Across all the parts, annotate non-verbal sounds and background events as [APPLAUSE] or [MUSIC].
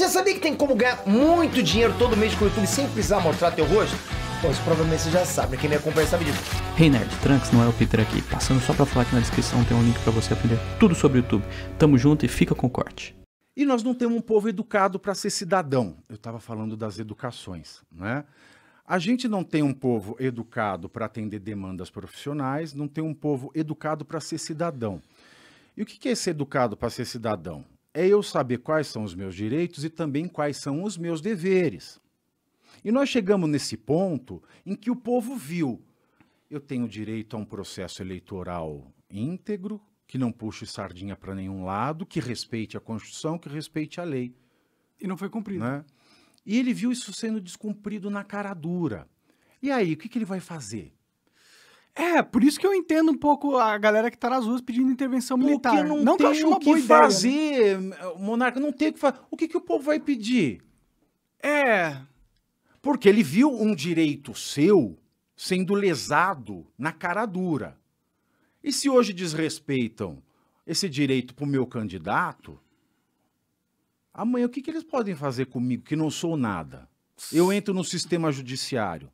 Você sabia que tem como ganhar muito dinheiro todo mês com o YouTube sem precisar mostrar teu rosto? Pois provavelmente você já sabe, né? quem me acompanha sabe disso. Hey Nerd, Trunks não é o Peter aqui. Passando só para falar que na descrição tem um link para você aprender tudo sobre o YouTube. Tamo junto e fica com o corte. E nós não temos um povo educado para ser cidadão. Eu estava falando das educações, né? A gente não tem um povo educado para atender demandas profissionais, não tem um povo educado para ser cidadão. E o que é ser educado para ser cidadão? é eu saber quais são os meus direitos e também quais são os meus deveres. E nós chegamos nesse ponto em que o povo viu: eu tenho direito a um processo eleitoral íntegro, que não puxe sardinha para nenhum lado, que respeite a Constituição, que respeite a lei. E não foi cumprido. Né? E ele viu isso sendo descumprido na cara dura. E aí, o que, que ele vai fazer? É, por isso que eu entendo um pouco a galera que tá nas ruas pedindo intervenção Porque militar. não, não tá tem que uma o que fazer, né? monarca, não tem o que fazer. O que, que o povo vai pedir? É. Porque ele viu um direito seu sendo lesado na cara dura. E se hoje desrespeitam esse direito pro meu candidato, amanhã o que, que eles podem fazer comigo que não sou nada? Eu entro no sistema judiciário.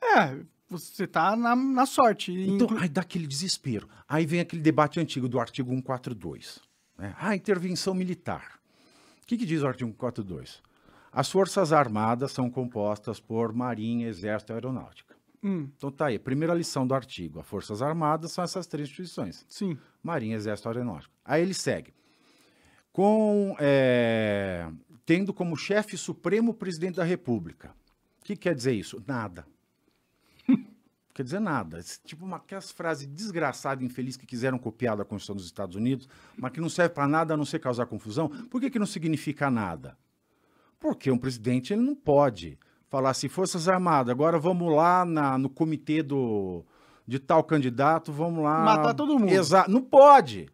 É, você tá na, na sorte. Então, inclu... aí dá aquele desespero. Aí vem aquele debate antigo do artigo 142. Né? Ah, intervenção militar. O que, que diz o artigo 142? As Forças Armadas são compostas por Marinha, Exército e Aeronáutica. Hum. Então tá aí, primeira lição do artigo. As Forças Armadas são essas três instituições. Sim. Marinha, Exército e Aeronáutica. Aí ele segue. Com, é, tendo como chefe supremo o presidente da República. O que quer dizer isso? Nada quer dizer nada. Tipo uma aquelas frases desgraçadas e infeliz que quiseram copiar da Constituição dos Estados Unidos, mas que não serve para nada a não ser causar confusão. Por que, que não significa nada? Porque um presidente ele não pode falar assim, Forças Armadas, agora vamos lá na, no comitê do, de tal candidato, vamos lá. Matar todo mundo. Exa não pode.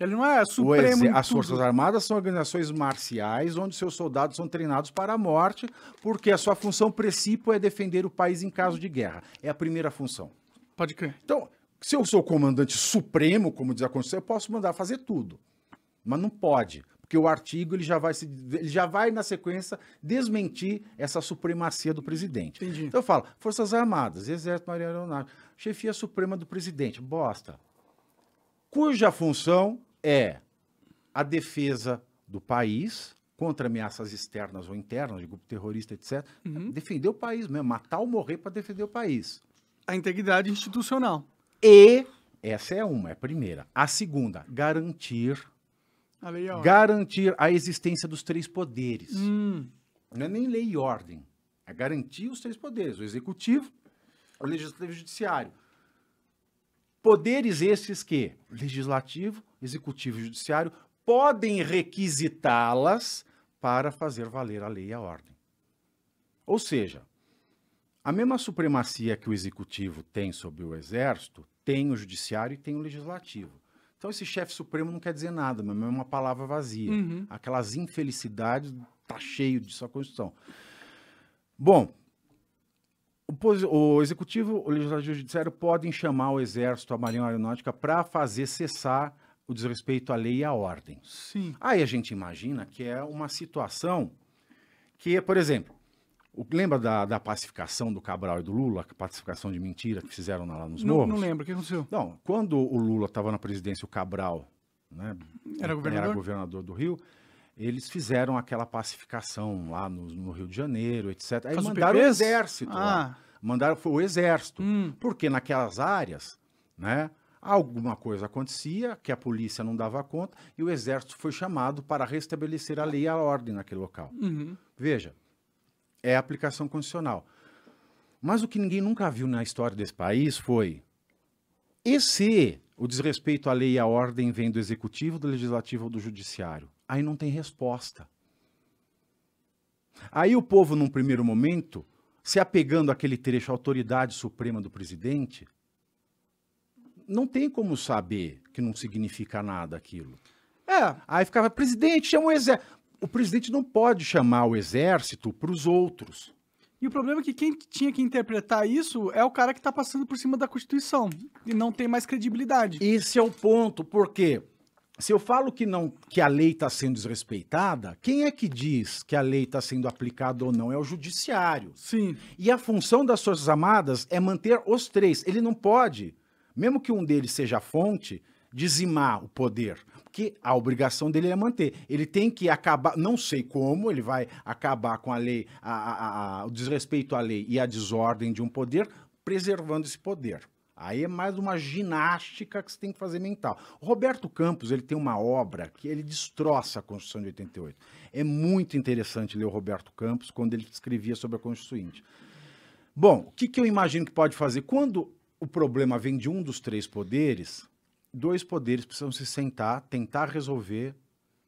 Ele não é supremo. As Forças Armadas são organizações marciais onde seus soldados são treinados para a morte, porque a sua função principal é defender o país em caso de guerra. É a primeira função. Pode crer. Então, se eu sou comandante supremo, como diz a Constituição, eu posso mandar fazer tudo. Mas não pode, porque o artigo ele já vai, se, ele já vai na sequência, desmentir essa supremacia do presidente. Entendi. Então eu falo, Forças Armadas, Exército, Marinha Aeronáutica, Chefia Suprema do Presidente, bosta. Cuja função é a defesa do país contra ameaças externas ou internas, de grupo terrorista, etc. Uhum. Defender o país mesmo, matar ou morrer para defender o país. A integridade institucional. E, essa é uma, é a primeira. A segunda, garantir. A lei e a garantir a existência dos três poderes. Hum. Não é nem lei e ordem. É garantir os três poderes: o executivo, o legislativo e o judiciário Poderes esses que legislativo, executivo e judiciário podem requisitá-las para fazer valer a lei e a ordem. Ou seja, a mesma supremacia que o executivo tem sobre o exército, tem o judiciário e tem o legislativo. Então esse chefe supremo não quer dizer nada, mas é uma palavra vazia. Uhum. Aquelas infelicidades tá cheio disso a Constituição. Bom, o executivo, o legislativo e o judiciário podem chamar o exército, a marinha a aeronáutica para fazer cessar o desrespeito à lei e à ordem. Sim. Aí a gente imagina que é uma situação que, por exemplo, o, lembra da, da, pacificação do Cabral e do Lula, a pacificação de mentira que fizeram lá nos não, Não lembro, o que aconteceu? Não, quando o Lula estava na presidência, o Cabral né, era, governador? era governador do Rio, eles fizeram aquela pacificação lá no, no Rio de Janeiro, etc. Aí Faz mandaram o, o exército ah. lá. Mandaram foi o exército. Hum. Porque naquelas áreas, né, alguma coisa acontecia que a polícia não dava conta e o exército foi chamado para restabelecer a lei e a ordem naquele local. Uhum. Veja, é aplicação condicional. Mas o que ninguém nunca viu na história desse país foi e se o desrespeito à lei e à ordem vem do executivo, do legislativo ou do judiciário? Aí não tem resposta. Aí o povo, num primeiro momento, se apegando àquele trecho, à autoridade suprema do presidente, não tem como saber que não significa nada aquilo. É. Aí ficava, presidente, chama o exército. O presidente não pode chamar o exército para os outros. E o problema é que quem tinha que interpretar isso é o cara que está passando por cima da Constituição e não tem mais credibilidade. Esse é o ponto, porque se eu falo que não que a lei está sendo desrespeitada, quem é que diz que a lei está sendo aplicada ou não? É o judiciário. Sim. E a função das Forças Armadas é manter os três. Ele não pode, mesmo que um deles seja a fonte, dizimar o poder. Porque a obrigação dele é manter. Ele tem que acabar, não sei como, ele vai acabar com a lei, a, a, a, o desrespeito à lei e a desordem de um poder, preservando esse poder. Aí é mais uma ginástica que você tem que fazer mental. O Roberto Campos, ele tem uma obra que ele destroça a Constituição de 88. É muito interessante ler o Roberto Campos quando ele escrevia sobre a Constituinte. Bom, o que, que eu imagino que pode fazer? Quando o problema vem de um dos três poderes, dois poderes precisam se sentar, tentar resolver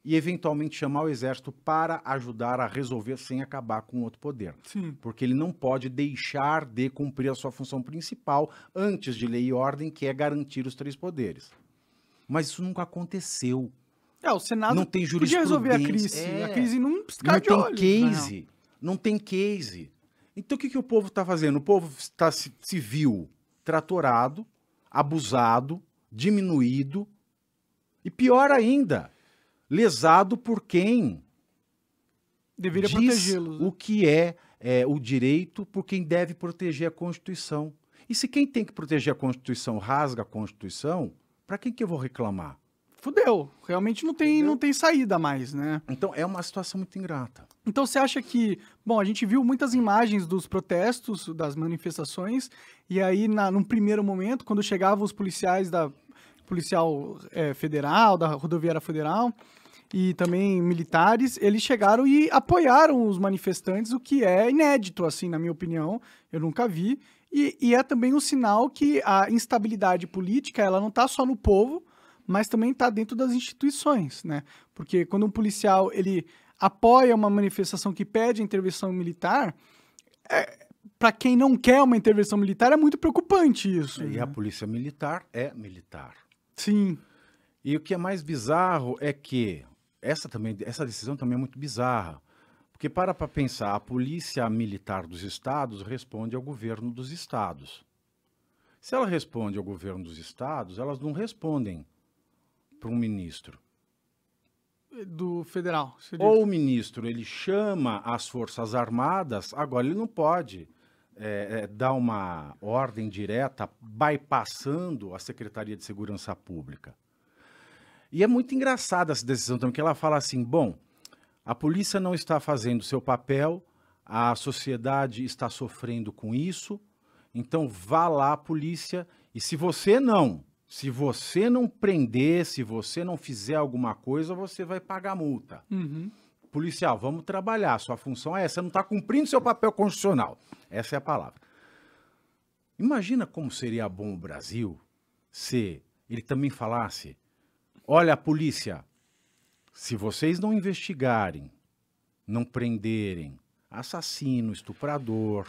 e eventualmente chamar o exército para ajudar a resolver sem acabar com outro poder. Sim. Porque ele não pode deixar de cumprir a sua função principal antes de lei e ordem, que é garantir os três poderes. Mas isso nunca aconteceu. É, o Senado não tem podia resolver a crise. É. A crise não não de tem olho, case. Não. não tem case. Então o que, que o povo está fazendo? O povo está civil, tratorado, abusado, diminuído e pior ainda, lesado por quem deveria protegê-los. Né? O que é, é o direito por quem deve proteger a Constituição. E se quem tem que proteger a Constituição rasga a Constituição, para quem que eu vou reclamar? Fudeu. Realmente não tem, não tem saída mais, né? Então é uma situação muito ingrata. Então você acha que, bom, a gente viu muitas imagens dos protestos, das manifestações, e aí na, num primeiro momento, quando chegavam os policiais da policial é, federal, da rodoviária federal, e também militares, eles chegaram e apoiaram os manifestantes, o que é inédito, assim, na minha opinião. Eu nunca vi. E, e é também um sinal que a instabilidade política, ela não está só no povo, mas também está dentro das instituições, né? Porque quando um policial, ele apoia uma manifestação que pede intervenção militar, é, para quem não quer uma intervenção militar, é muito preocupante isso. E né? a polícia militar é militar. Sim. E o que é mais bizarro é que essa também essa decisão também é muito bizarra, porque para para pensar, a polícia militar dos estados responde ao governo dos estados. Se ela responde ao governo dos estados, elas não respondem para um ministro do federal. Ou o ministro ele chama as forças armadas, agora ele não pode é, é, dar uma ordem direta bypassando a Secretaria de Segurança Pública. E é muito engraçada essa decisão também, que ela fala assim: bom, a polícia não está fazendo seu papel, a sociedade está sofrendo com isso, então vá lá, polícia, e se você não, se você não prender, se você não fizer alguma coisa, você vai pagar multa. Uhum. Policial, vamos trabalhar, sua função é essa, você não está cumprindo seu papel constitucional. Essa é a palavra. Imagina como seria bom o Brasil se ele também falasse Olha, a polícia, se vocês não investigarem, não prenderem assassino, estuprador,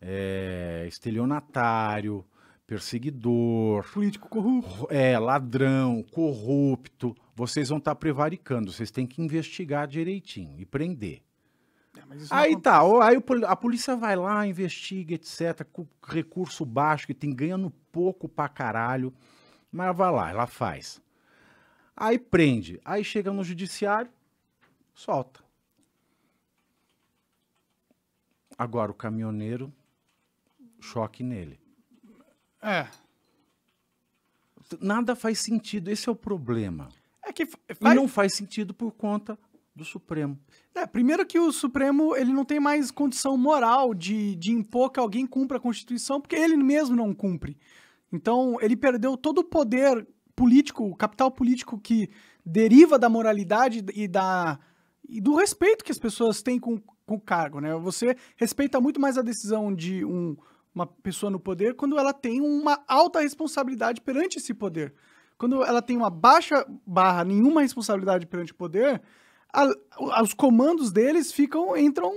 é, estelionatário, perseguidor, político corrupto, é ladrão, corrupto, vocês vão estar tá prevaricando. Vocês têm que investigar direitinho e prender. É, aí tá, aí a polícia vai lá, investiga, etc, com recurso baixo que tem ganhando pouco pra caralho, mas vai lá, ela faz. Aí prende. Aí chega no judiciário, solta. Agora o caminhoneiro, choque nele. É. Nada faz sentido, esse é o problema. É que faz... E não faz sentido por conta do Supremo. É, primeiro que o Supremo ele não tem mais condição moral de, de impor que alguém cumpra a Constituição, porque ele mesmo não cumpre. Então ele perdeu todo o poder político, o capital político que deriva da moralidade e da e do respeito que as pessoas têm com, com o cargo, né? Você respeita muito mais a decisão de um, uma pessoa no poder quando ela tem uma alta responsabilidade perante esse poder. Quando ela tem uma baixa barra, nenhuma responsabilidade perante o poder, a, os comandos deles ficam entram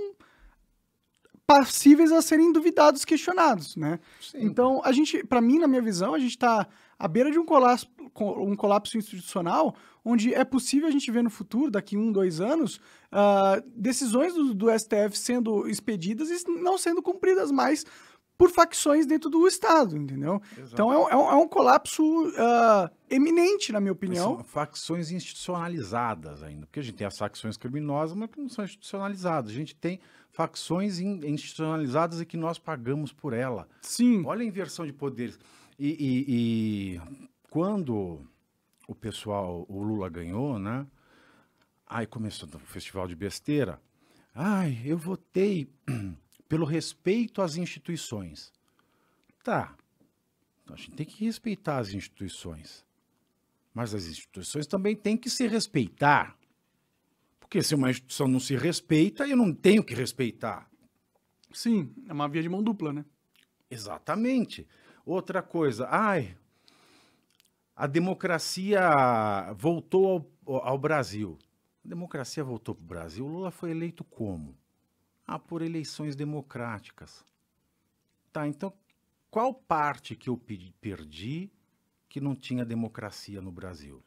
passíveis a serem duvidados, questionados, né? Sim. Então, a gente, para mim, na minha visão, a gente está à beira de um colapso, um colapso institucional, onde é possível a gente ver no futuro, daqui um, dois anos, uh, decisões do, do STF sendo expedidas e não sendo cumpridas mais por facções dentro do Estado, entendeu? Exato. Então é um, é, um, é um, colapso uh, eminente, na minha opinião. São facções institucionalizadas ainda, porque a gente tem as facções criminosas, mas que não são institucionalizadas. A gente tem facções institucionalizadas e que nós pagamos por ela. Sim. Olha a inversão de poderes. E, e, e quando o pessoal, o Lula ganhou, né? Aí começou o festival de besteira. Ai, eu votei [CLEARS THROAT] pelo respeito às instituições. Tá. Então, a gente tem que respeitar as instituições. Mas as instituições também têm que se respeitar. Porque se uma instituição não se respeita, eu não tenho que respeitar. Sim, é uma via de mão dupla, né? Exatamente. Outra coisa, ai, a democracia voltou ao, ao Brasil. A democracia voltou para o Brasil. Lula foi eleito como? Ah, por eleições democráticas. Tá, então qual parte que eu perdi que não tinha democracia no Brasil?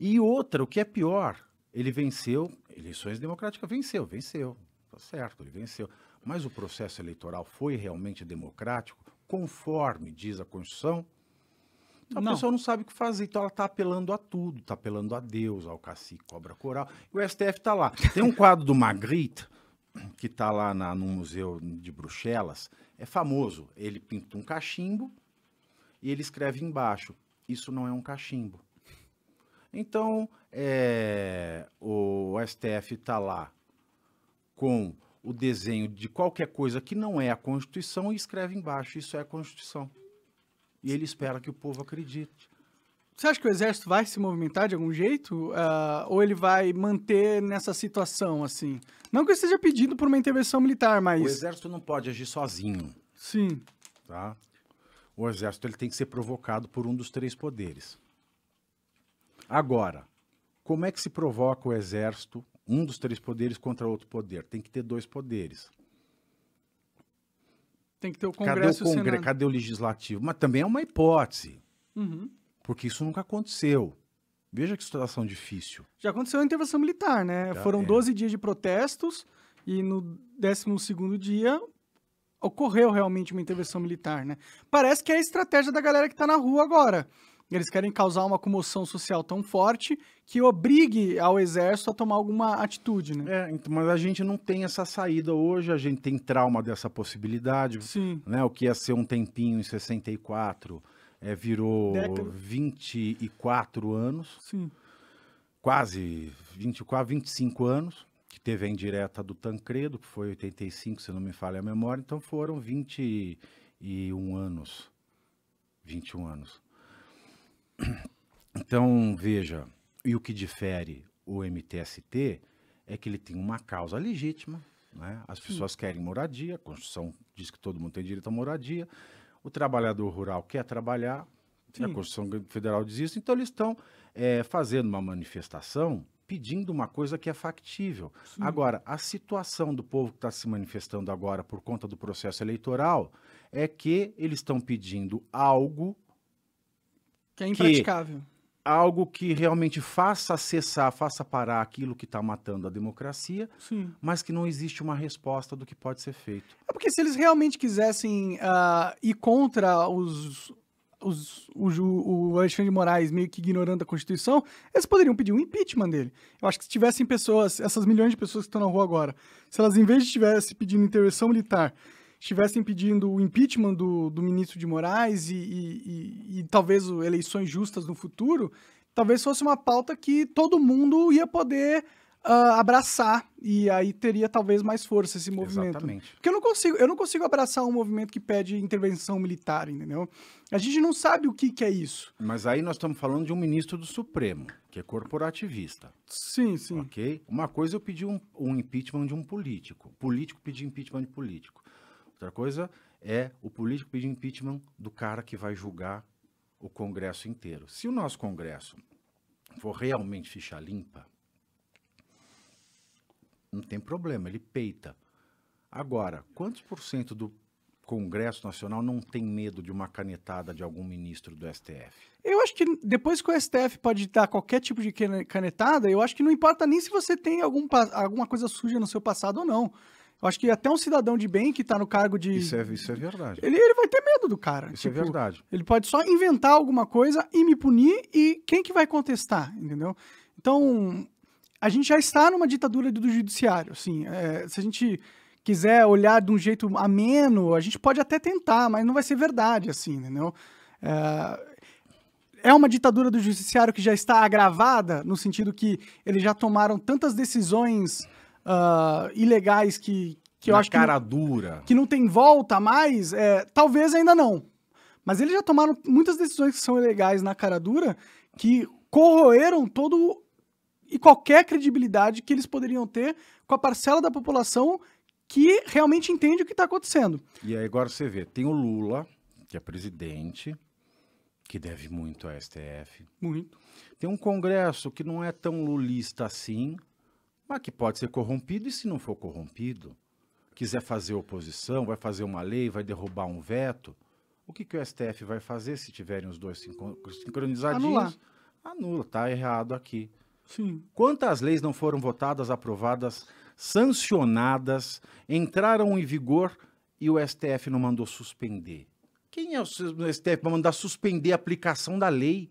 E outra, o que é pior, ele venceu, eleições democráticas venceu, venceu. Tá certo, ele venceu. Mas o processo eleitoral foi realmente democrático, conforme diz a Constituição? Então, não. a pessoa não sabe o que fazer, então ela está apelando a tudo, está apelando a Deus, ao cacique, cobra coral. E o STF está lá. Tem um quadro do Magritte, que está lá na, no Museu de Bruxelas, é famoso. Ele pinta um cachimbo e ele escreve embaixo: Isso não é um cachimbo. Então, é, o STF está lá com o desenho de qualquer coisa que não é a Constituição e escreve embaixo: isso é a Constituição. E ele espera que o povo acredite. Você acha que o exército vai se movimentar de algum jeito? Uh, ou ele vai manter nessa situação, assim? Não que eu esteja pedindo por uma intervenção militar, mas... O exército não pode agir sozinho. Sim. Tá? O exército ele tem que ser provocado por um dos três poderes. Agora, como é que se provoca o exército, um dos três poderes contra outro poder? Tem que ter dois poderes. Tem que ter o Congresso cadê o, Congre... cadê o Legislativo? Mas também é uma hipótese. Uhum. Porque isso nunca aconteceu. Veja que situação difícil. Já aconteceu a intervenção militar, né? Foram é. 12 dias de protestos e no 12 dia ocorreu realmente uma intervenção militar, né? Parece que é a estratégia da galera que está na rua agora. Eles querem causar uma comoção social tão forte que obrigue ao exército a tomar alguma atitude, né? É, então, mas a gente não tem essa saída hoje, a gente tem trauma dessa possibilidade. Sim. Né, o que ia ser um tempinho em 64 é, virou Década. 24 anos. Sim. Quase 24, 25 anos, que teve a indireta do Tancredo, que foi 85, se não me falha a memória, então foram 21 anos. 21 anos. Então, veja, e o que difere o MTST é que ele tem uma causa legítima, né? As pessoas Sim. querem moradia, a Constituição diz que todo mundo tem direito à moradia, o trabalhador rural quer trabalhar, Sim. a Constituição Federal diz isso, então eles estão é, fazendo uma manifestação pedindo uma coisa que é factível. Sim. Agora, a situação do povo que está se manifestando agora por conta do processo eleitoral é que eles estão pedindo algo que é impraticável. Que algo que realmente faça cessar, faça parar aquilo que está matando a democracia, Sim. mas que não existe uma resposta do que pode ser feito. É porque se eles realmente quisessem uh, ir contra os, os, o, o, Alexandre de Moraes meio que ignorando a Constituição, eles poderiam pedir um impeachment dele. Eu acho que se tivessem pessoas, essas milhões de pessoas que estão na rua agora, se elas em vez de estivessem pedindo intervenção militar, estivessem pedindo o impeachment do, do ministro de Moraes e, e, e, e talvez eleições justas no futuro, talvez fosse uma pauta que todo mundo ia poder uh, abraçar e aí teria talvez mais força esse movimento. Exatamente. Porque eu não consigo, eu não consigo abraçar um movimento que pede intervenção militar, entendeu? A gente não sabe o que, que é isso. Mas aí nós estamos falando de um ministro do Supremo, que é corporativista. Sim, sim. Ok? Uma coisa é eu pedi um, um impeachment de um político. Político pedir impeachment de político. Outra coisa é o político pedir impeachment do cara que vai julgar o Congresso inteiro. Se o nosso Congresso for realmente ficha limpa, não tem problema, ele peita. Agora, quantos por cento do Congresso Nacional não tem medo de uma canetada de algum ministro do STF? Eu acho que depois que o STF pode dar qualquer tipo de canetada, eu acho que não importa nem se você tem algum, alguma coisa suja no seu passado ou não. Eu acho que até um cidadão de bem que está no cargo de. Isso é, isso é verdade. Ele, ele vai ter medo do cara. Isso é tipo, é verdade. Ele pode só inventar alguma coisa e me punir, e quem que vai contestar? Entendeu? Então, a gente já está numa ditadura do judiciário. Assim, é, se a gente quiser olhar de um jeito ameno, a gente pode até tentar, mas não vai ser verdade, assim, entendeu? É, é uma ditadura do judiciário que já está agravada, no sentido que eles já tomaram tantas decisões uh, ilegais que, que eu Na acho cara que, dura. que não tem volta mais, é, talvez ainda não. Mas eles já tomaram muitas decisões que são ilegais na cara dura que corroeram todo e qualquer credibilidade que eles poderiam ter com a parcela da população que realmente entende o que está acontecendo. E aí agora você vê, tem o Lula, que é presidente, que deve muito ao STF. Muito. Tem um Congresso que não é tão lulista assim, mas que pode ser corrompido, e se não for corrompido, quiser fazer oposição, vai fazer uma lei, vai derrubar um veto, o que, que o STF vai fazer se tiverem os dois sincronizadinhos? Anular. Anula, tá errado aqui. Sim. Quantas leis não foram votadas, aprovadas, sancionadas, entraram em vigor e o STF não mandou suspender? Quem é o STF para mandar suspender a aplicação da lei?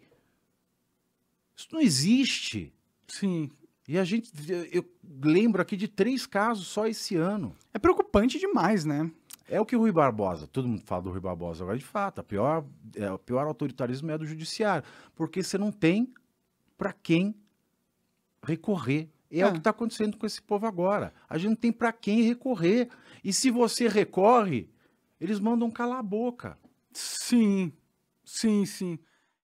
Isso não existe. Sim. E a gente, eu lembro aqui de três casos só esse ano. É preocupante demais, né? É o que o Rui Barbosa, todo mundo fala do Rui Barbosa agora de fato, a pior, é, o pior autoritarismo é do judiciário, porque você não tem para quem recorrer. É, é. o que está acontecendo com esse povo agora. A gente não tem para quem recorrer. E se você recorre, eles mandam calar a boca. Sim, sim, sim.